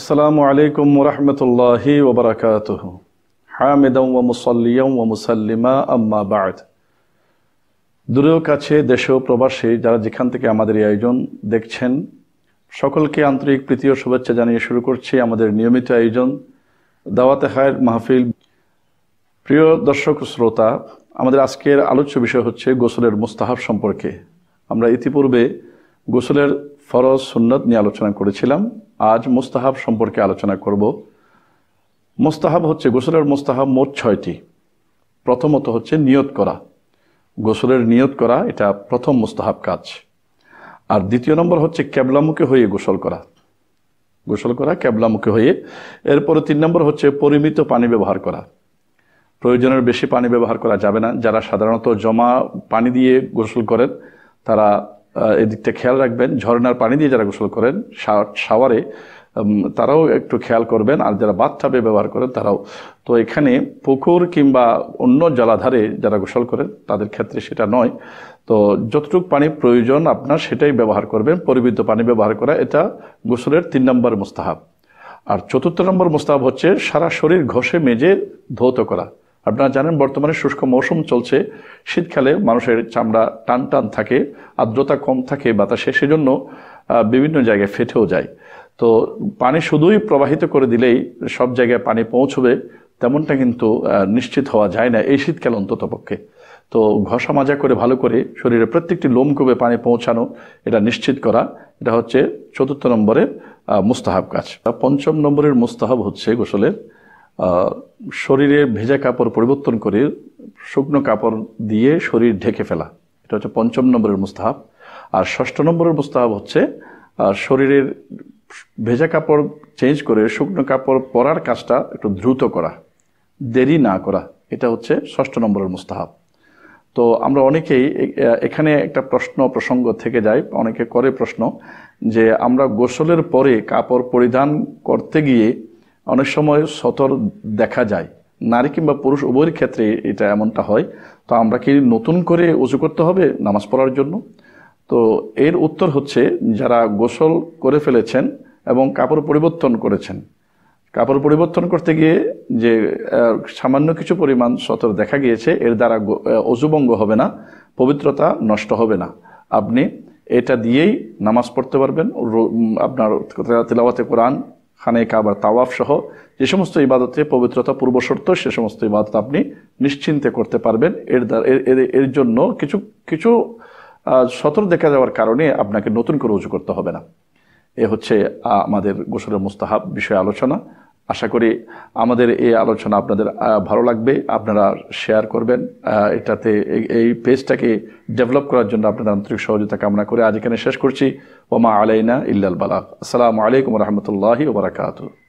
আসসালামু আলাইকুম রহমতুল্লাহি ওবরাকাত হামিদম ও মুসল্লিয়ম ও মুসাল্লিমা আম্মা বাদ দূরেও কাছে দেশ প্রবাসী যারা যেখান থেকে আমাদের এই আয়োজন দেখছেন সকলকে আন্তরিক প্রীতি ও শুভেচ্ছা জানিয়ে শুরু করছি আমাদের নিয়মিত আয়োজন দাওয়াতে হায়ের মাহফিল প্রিয় দর্শক শ্রোতা আমাদের আজকের আলোচ্য বিষয় হচ্ছে গোসলের মুস্তাহাব সম্পর্কে আমরা ইতিপূর্বে গোসলের ফরজ সুন্নত নিয়ে আলোচনা করেছিলাম আজ মুস্তাহাব সম্পর্কে আলোচনা করব মুস্তাহাব হচ্ছে গোসলের মুস্তাহাব মোট ছয়টি প্রথমত হচ্ছে নিয়ত করা গোসলের নিয়ত করা এটা প্রথম মুস্তাহাব কাজ আর দ্বিতীয় নম্বর হচ্ছে ক্যাবলামুখী হয়ে গোসল করা গোসল করা ক্যাবলামুখী হয়ে এরপরে তিন নম্বর হচ্ছে পরিমিত পানি ব্যবহার করা প্রয়োজনের বেশি পানি ব্যবহার করা যাবে না যারা সাধারণত জমা পানি দিয়ে গোসল করেন তারা এদিকটা খেয়াল রাখবেন ঝর্নার পানি দিয়ে যারা গোসল করেন শাওয়ারে তারাও একটু খেয়াল করবেন আর যারা বাথটাবে ব্যবহার করেন তারাও তো এখানে পুকুর কিংবা অন্য জলাধারে যারা গোসল করেন তাদের ক্ষেত্রে সেটা নয় তো যতটুকু পানি প্রয়োজন আপনার সেটাই ব্যবহার করবেন পরিবৃদ্ধ পানি ব্যবহার করা এটা গোসলের তিন নম্বর মোস্তাহাব আর চতুর্থ নম্বর মোস্তাহাব হচ্ছে সারা শরীর ঘষে মেজে ধৌত করা আপনারা জানেন বর্তমানে শুষ্ক মৌসুম চলছে শীতকালে মানুষের চামড়া টান টান থাকে আর্দ্রতা কম থাকে বাতাসে সেজন্য বিভিন্ন জায়গায় ফেটেও যায় তো পানি শুধুই প্রবাহিত করে দিলেই সব জায়গায় পানি পৌঁছবে তেমনটা কিন্তু নিশ্চিত হওয়া যায় না এই শীতকাল অন্তত পক্ষে তো ঘষা মাজা করে ভালো করে শরীরে প্রত্যেকটি লোমকূপে পানি পৌঁছানো এটা নিশ্চিত করা এটা হচ্ছে চতুর্থ নম্বরের মুস্তাহাব কাজ পঞ্চম নম্বরের মুস্তাহাব হচ্ছে গোসলের শরীরের ভেজা কাপড় পরিবর্তন করে শুকনো কাপড় দিয়ে শরীর ঢেকে ফেলা এটা হচ্ছে পঞ্চম নম্বরের মুস্তাহাব আর ষষ্ঠ নম্বরের মুস্তাহাব হচ্ছে শরীরের ভেজা কাপড় চেঞ্জ করে শুকনো কাপড় পরার কাজটা একটু দ্রুত করা দেরি না করা এটা হচ্ছে ষষ্ঠ নম্বরের মুস্তাহাব তো আমরা অনেকেই এখানে একটা প্রশ্ন প্রসঙ্গ থেকে যায় অনেকে করে প্রশ্ন যে আমরা গোসলের পরে কাপড় পরিধান করতে গিয়ে অনেক সময় সতর দেখা যায় নারী কিংবা পুরুষ উভয়ের ক্ষেত্রে এটা এমনটা হয় তো আমরা কি নতুন করে উঁচু করতে হবে নামাজ পড়ার জন্য তো এর উত্তর হচ্ছে যারা গোসল করে ফেলেছেন এবং কাপড় পরিবর্তন করেছেন কাপড় পরিবর্তন করতে গিয়ে যে সামান্য কিছু পরিমাণ সতর দেখা গিয়েছে এর দ্বারা অজুবঙ্গ হবে না পবিত্রতা নষ্ট হবে না আপনি এটা দিয়েই নামাজ পড়তে পারবেন আপনার তেলাওয়াতে কোরআন খানে কাবার তাওয়াফ সহ যে সমস্ত ইবাদতে পবিত্রতা পূর্বশর্ত সে সমস্ত ইবাদত আপনি নিশ্চিন্তে করতে পারবেন এর দ্বারা এর জন্য কিছু কিছু সতর্ক দেখা যাওয়ার কারণে আপনাকে নতুন করে উঁচু করতে হবে না এ হচ্ছে আমাদের গোসলের মুস্তাহাব বিষয়ে আলোচনা আশা করি আমাদের এই আলোচনা আপনাদের ভালো লাগবে আপনারা শেয়ার করবেন এটাতে এই পেজটাকে ডেভেলপ করার জন্য আপনাদের আন্তরিক সহযোগিতা কামনা করে আজ এখানে শেষ করছি ওমা আলাইনা ইল্লাল বালাক আসসালামু আলাইকুম রহমতুল্লাহি ওবরাকাতু